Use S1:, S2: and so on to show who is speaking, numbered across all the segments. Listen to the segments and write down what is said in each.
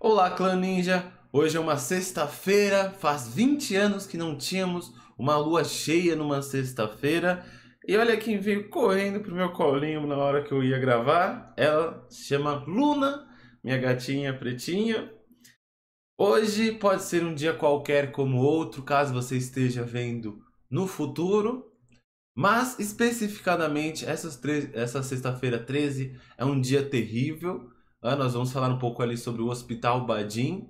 S1: Olá, clã ninja! Hoje é uma sexta-feira, faz 20 anos que não tínhamos uma lua cheia numa sexta-feira. E olha quem veio correndo pro meu colinho na hora que eu ia gravar. Ela se chama Luna, minha gatinha pretinha. Hoje pode ser um dia qualquer como outro, caso você esteja vendo no futuro. Mas especificadamente, essas sexta-feira 13 é um dia terrível ah, nós vamos falar um pouco ali sobre o Hospital Badim,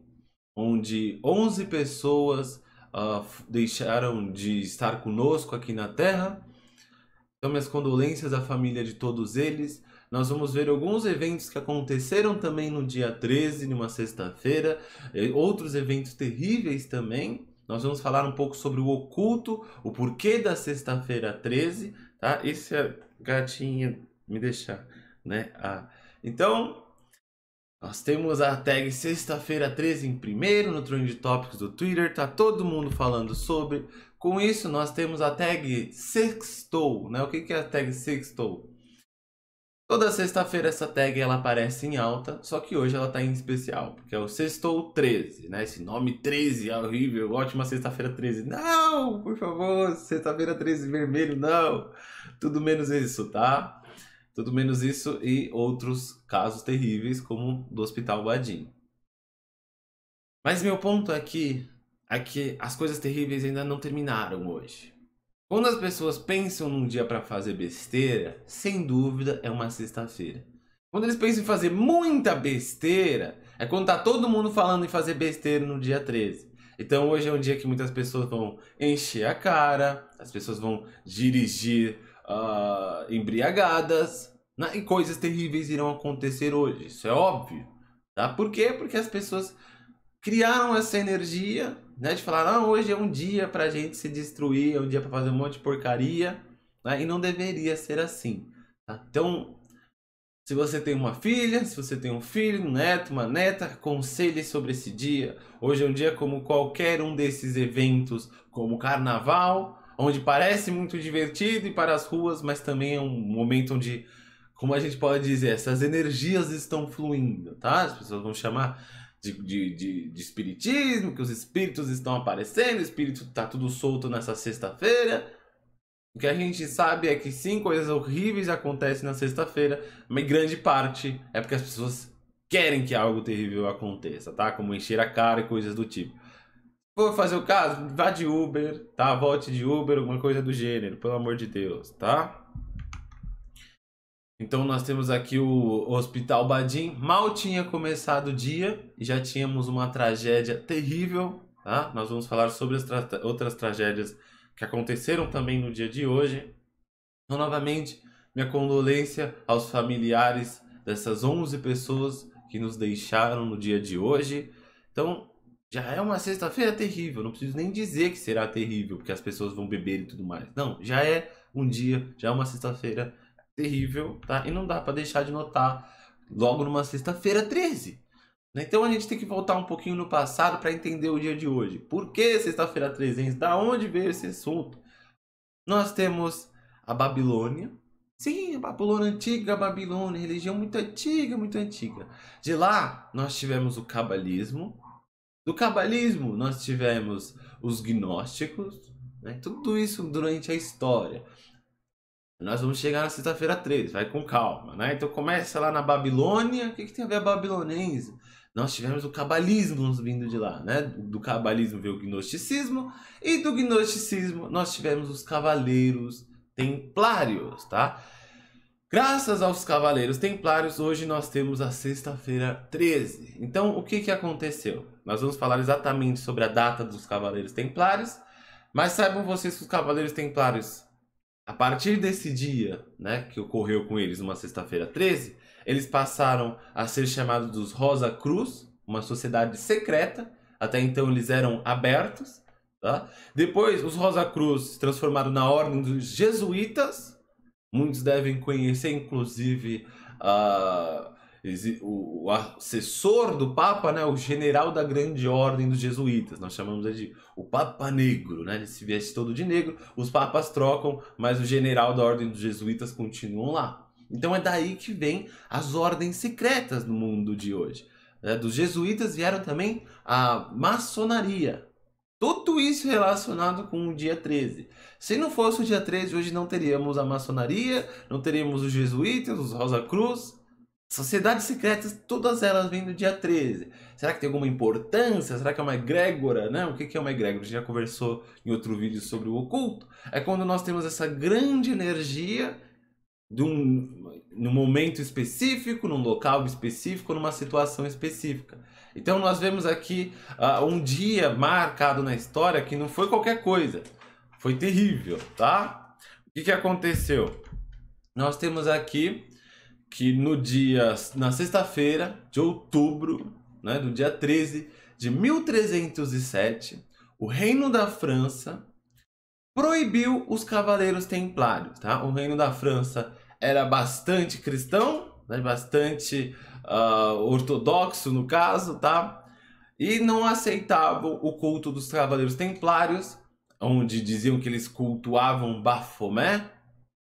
S1: onde 11 pessoas ah, deixaram de estar conosco aqui na Terra. Então, minhas condolências à família de todos eles. Nós vamos ver alguns eventos que aconteceram também no dia 13, numa sexta-feira, outros eventos terríveis também. Nós vamos falar um pouco sobre o oculto, o porquê da sexta-feira 13, tá? Esse é gatinho me deixar, né? Ah, então, nós temos a tag sexta-feira 13 em primeiro no Trend Topics do Twitter, tá todo mundo falando sobre. Com isso, nós temos a tag sextou, né? O que é a tag sextou? Toda sexta-feira essa tag ela aparece em alta, só que hoje ela está em especial, porque é o Sextou 13, né? Esse nome 13 é horrível, ótima sexta-feira 13. Não, por favor, sexta-feira 13 vermelho, não. Tudo menos isso, tá? Tudo menos isso e outros casos terríveis, como do Hospital Badim. Mas meu ponto aqui é, é que as coisas terríveis ainda não terminaram hoje. Quando as pessoas pensam num dia para fazer besteira, sem dúvida é uma sexta-feira. Quando eles pensam em fazer muita besteira, é quando tá todo mundo falando em fazer besteira no dia 13. Então hoje é um dia que muitas pessoas vão encher a cara, as pessoas vão dirigir uh, embriagadas né? e coisas terríveis irão acontecer hoje. Isso é óbvio. Tá? Por quê? Porque as pessoas criaram essa energia né? de falar: ah, hoje é um dia para a gente se destruir, é um dia para fazer um monte de porcaria. Né? E não deveria ser assim. Tá? Então, se você tem uma filha, se você tem um filho, um neto, uma neta, aconselhe sobre esse dia. Hoje é um dia como qualquer um desses eventos, como carnaval, onde parece muito divertido e para as ruas, mas também é um momento onde, como a gente pode dizer, essas energias estão fluindo, tá? As pessoas vão chamar de, de, de, de espiritismo, que os espíritos estão aparecendo, o espírito está tudo solto nessa sexta-feira. O que a gente sabe é que sim, coisas horríveis acontecem na sexta-feira, mas grande parte é porque as pessoas querem que algo terrível aconteça, tá? Como encher a cara e coisas do tipo. Vou fazer o caso? Vá de Uber, tá? Volte de Uber, alguma coisa do gênero, pelo amor de Deus, tá? Então nós temos aqui o Hospital Badim. Mal tinha começado o dia e já tínhamos uma tragédia terrível, tá? Nós vamos falar sobre as tra outras tragédias que aconteceram também no dia de hoje. Então, novamente, minha condolência aos familiares dessas 11 pessoas que nos deixaram no dia de hoje. Então, já é uma sexta-feira terrível, não preciso nem dizer que será terrível, porque as pessoas vão beber e tudo mais. Não, já é um dia, já é uma sexta-feira terrível, tá? E não dá para deixar de notar logo numa sexta-feira 13. Né? Então a gente tem que voltar um pouquinho no passado para entender o dia de hoje. Por que sexta-feira 13? Da onde veio esse assunto? Nós temos a Babilônia. Sim, a Babilônia antiga, a Babilônia, religião muito antiga, muito antiga. De lá nós tivemos o cabalismo, do cabalismo, nós tivemos os gnósticos, né? tudo isso durante a história. Nós vamos chegar na sexta-feira 13, vai com calma, né? Então começa lá na Babilônia, o que, que tem a ver a babilonense? Nós tivemos o cabalismo vindo de lá, né? Do cabalismo veio o gnosticismo, e do gnosticismo nós tivemos os cavaleiros templários, tá? Graças aos Cavaleiros Templários, hoje nós temos a sexta-feira 13. Então, o que, que aconteceu? Nós vamos falar exatamente sobre a data dos Cavaleiros Templários, mas saibam vocês que os Cavaleiros Templários, a partir desse dia né, que ocorreu com eles, uma sexta-feira 13, eles passaram a ser chamados dos Rosa Cruz, uma sociedade secreta. Até então eles eram abertos. Tá? Depois, os Rosa Cruz se transformaram na Ordem dos Jesuítas, Muitos devem conhecer, inclusive, a, o, assessor do Papa, né, o general da grande ordem dos jesuítas. Nós chamamos ele de o Papa Negro, né? Ele se veste todo de negro, os papas trocam, mas o general da ordem dos jesuítas continuam lá. Então é daí que vem as ordens secretas no mundo de hoje. É, dos jesuítas vieram também a maçonaria, tudo isso relacionado com o dia 13. Se não fosse o dia 13, hoje não teríamos a maçonaria, não teríamos os jesuítas, os Rosa Cruz, sociedades secretas, todas elas vêm do dia 13. Será que tem alguma importância? Será que é uma egrégora? Né? O que é uma egrégora? A gente já conversou em outro vídeo sobre o oculto. É quando nós temos essa grande energia de num momento específico, num local específico, numa situação específica. Então nós vemos aqui uh, um dia marcado na história que não foi qualquer coisa, foi terrível, tá? O que, que aconteceu? Nós temos aqui que no dia, na sexta-feira de outubro, né, do dia 13 de 1307, o Reino da França proibiu os Cavaleiros Templários, tá? O Reino da França era bastante cristão, né? bastante uh, ortodoxo no caso, tá? E não aceitavam o culto dos Cavaleiros Templários, onde diziam que eles cultuavam Bafomé.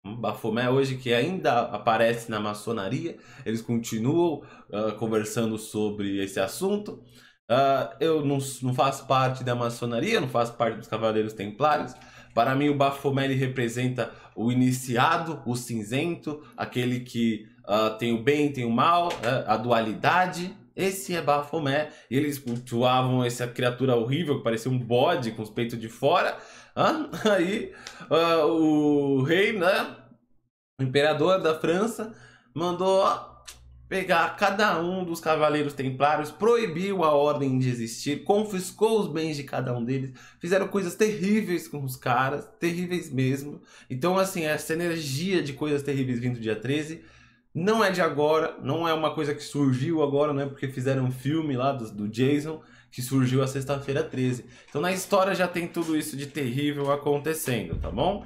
S1: Hum, Bafomé, hoje que ainda aparece na maçonaria, eles continuam uh, conversando sobre esse assunto. Uh, eu não, não faço parte da maçonaria, não faço parte dos Cavaleiros Templários, para mim, o Baphomet representa o iniciado, o cinzento, aquele que uh, tem o bem, tem o mal, né? a dualidade. Esse é Baphomet. E eles cultuavam essa criatura horrível que parecia um bode com os peitos de fora. Ah, aí uh, o rei, né? O imperador da França mandou pegar cada um dos cavaleiros templários, proibiu a ordem de existir, confiscou os bens de cada um deles, fizeram coisas terríveis com os caras, terríveis mesmo. Então, assim, essa energia de coisas terríveis vindo do dia 13 não é de agora, não é uma coisa que surgiu agora, não é porque fizeram um filme lá do, do Jason que surgiu a sexta-feira 13. Então, na história já tem tudo isso de terrível acontecendo, tá bom?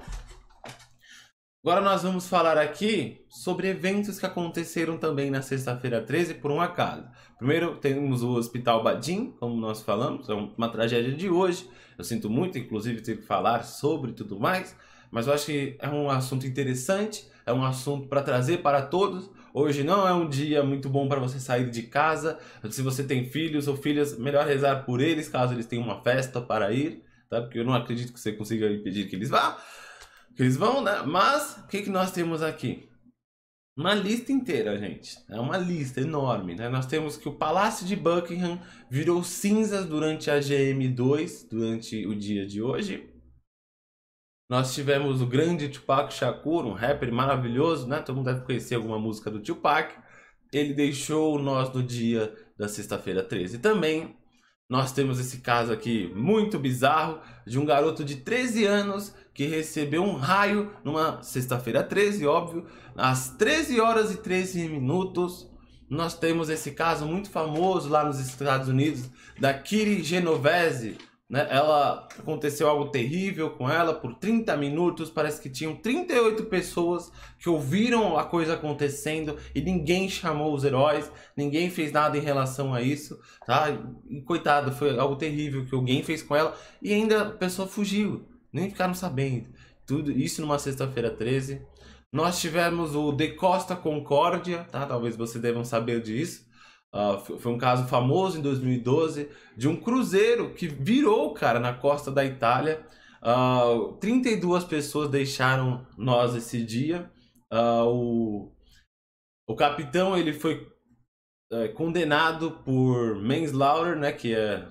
S1: Agora nós vamos falar aqui sobre eventos que aconteceram também na sexta-feira 13 por um acaso. Primeiro temos o Hospital Badim, como nós falamos, é uma tragédia de hoje. Eu sinto muito, inclusive, ter que falar sobre tudo mais, mas eu acho que é um assunto interessante, é um assunto para trazer para todos. Hoje não é um dia muito bom para você sair de casa. Se você tem filhos ou filhas, melhor rezar por eles caso eles tenham uma festa para ir, tá? Porque eu não acredito que você consiga impedir que eles vá. Eles vão, né? Mas o que, que nós temos aqui? Uma lista inteira, gente. É uma lista enorme, né? Nós temos que o Palácio de Buckingham virou cinzas durante a GM2, durante o dia de hoje. Nós tivemos o grande Tupac Shakur, um rapper maravilhoso, né? Todo mundo deve conhecer alguma música do Tupac. Ele deixou nós no dia da sexta-feira 13 também. Nós temos esse caso aqui muito bizarro de um garoto de 13 anos que recebeu um raio numa sexta-feira 13, óbvio, às 13 horas e 13 minutos. Nós temos esse caso muito famoso lá nos Estados Unidos da Kiri Genovese, né? Ela aconteceu algo terrível com ela por 30 minutos, parece que tinham 38 pessoas que ouviram a coisa acontecendo e ninguém chamou os heróis, ninguém fez nada em relação a isso, tá? E coitado, foi algo terrível que alguém fez com ela e ainda a pessoa fugiu nem ficaram sabendo. Tudo isso numa sexta-feira 13. Nós tivemos o De Costa Concórdia, tá? Talvez vocês devam saber disso. Uh, foi um caso famoso em 2012 de um cruzeiro que virou, cara, na costa da Itália. Uh, ah, 32 pessoas deixaram nós esse dia. Uh, o, o capitão ele foi é, condenado por manslaughter, né? Que é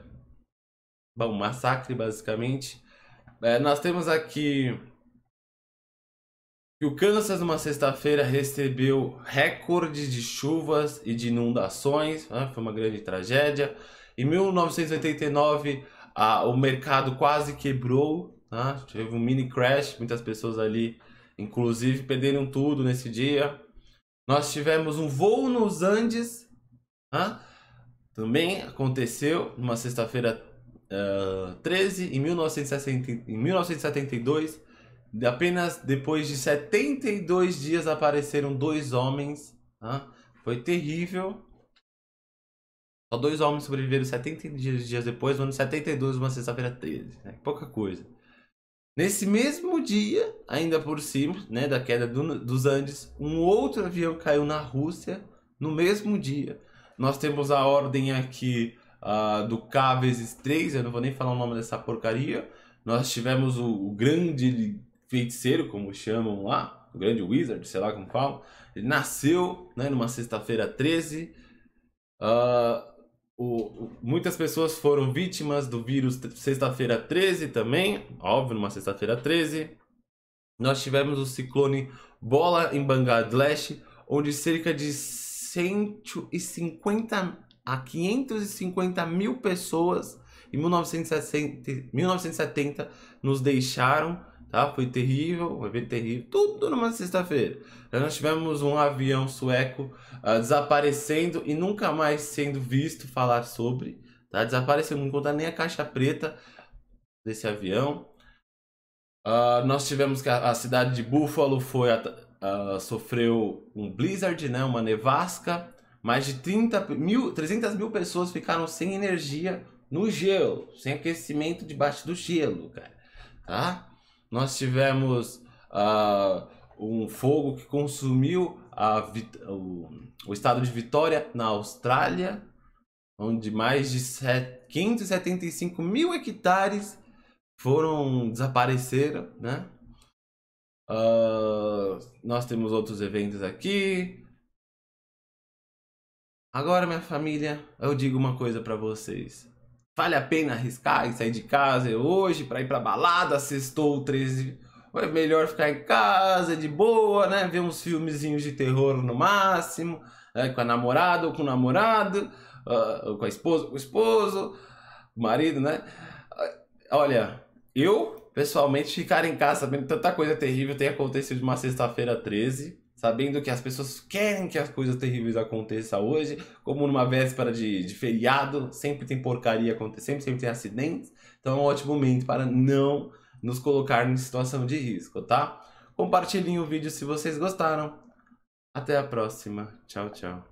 S1: bom, massacre basicamente. É, nós temos aqui que o Kansas, numa sexta-feira, recebeu recorde de chuvas e de inundações, né? foi uma grande tragédia. Em 1989, o mercado quase quebrou, né? teve um mini crash, muitas pessoas ali, inclusive, perderam tudo nesse dia. Nós tivemos um voo nos Andes, né? também aconteceu numa sexta-feira uh, eh, 13 em, 1960, em 1972. Apenas depois de 72 dias apareceram dois homens. Foi terrível. Só dois homens sobreviveram 70 dias, dias depois, no ano 72, uma sexta-feira 13. Né? Pouca coisa. Nesse mesmo dia, ainda por cima né, da queda do, dos Andes, um outro avião caiu na Rússia no mesmo dia. Nós temos a ordem aqui uh, do K vezes 3, eu não vou nem falar o nome dessa porcaria. Nós tivemos o, o grande feiticeiro, como chamam lá, o grande wizard, sei lá como falam. Ele nasceu né, numa sexta-feira 13. Uh, ah, o, o, muitas pessoas foram vítimas do vírus sexta-feira 13 também, óbvio, numa sexta-feira 13. Nós tivemos o ciclone Bola em Bangladesh, onde cerca de 150 a 550 mil pessoas em 1960, 1970 nos deixaram, tá? Foi terrível, um evento terrível, tudo numa sexta-feira. Nós tivemos um avião sueco uh, desaparecendo e nunca mais sendo visto falar sobre, tá? Desapareceu, não conta nem a caixa preta desse avião. Uh, nós tivemos que a, a, cidade de Buffalo foi uh, sofreu um blizzard, né? Uma nevasca mais de 30 mil, 300 mil pessoas ficaram sem energia no gelo, sem aquecimento debaixo do gelo, cara. Tá? Nós tivemos uh, um fogo que consumiu o, o, estado de Vitória na Austrália, onde mais de 575 mil hectares foram desapareceram, né? Uh, nós temos outros eventos aqui. Agora, minha família, eu digo uma coisa para vocês. Vale a pena arriscar e sair de casa hoje para ir pra balada, sextou 13? Ou é melhor ficar em casa, de boa, né? Ver uns filmezinhos de terror no máximo, né? com a namorada ou com o namorado, ah, com a esposa, com o esposo, com o marido, né? Ah, olha, eu, pessoalmente, ficar em casa sabendo tanta coisa terrível tem acontecido uma sexta-feira 13, sabendo que as pessoas querem que as coisas terríveis aconteçam hoje, como numa véspera de, de feriado, sempre tem porcaria acontecendo, sempre, sempre tem acidentes, então é um ótimo momento para não nos colocar em situação de risco, tá? Compartilhem o vídeo se vocês gostaram. Até a próxima. Tchau, tchau.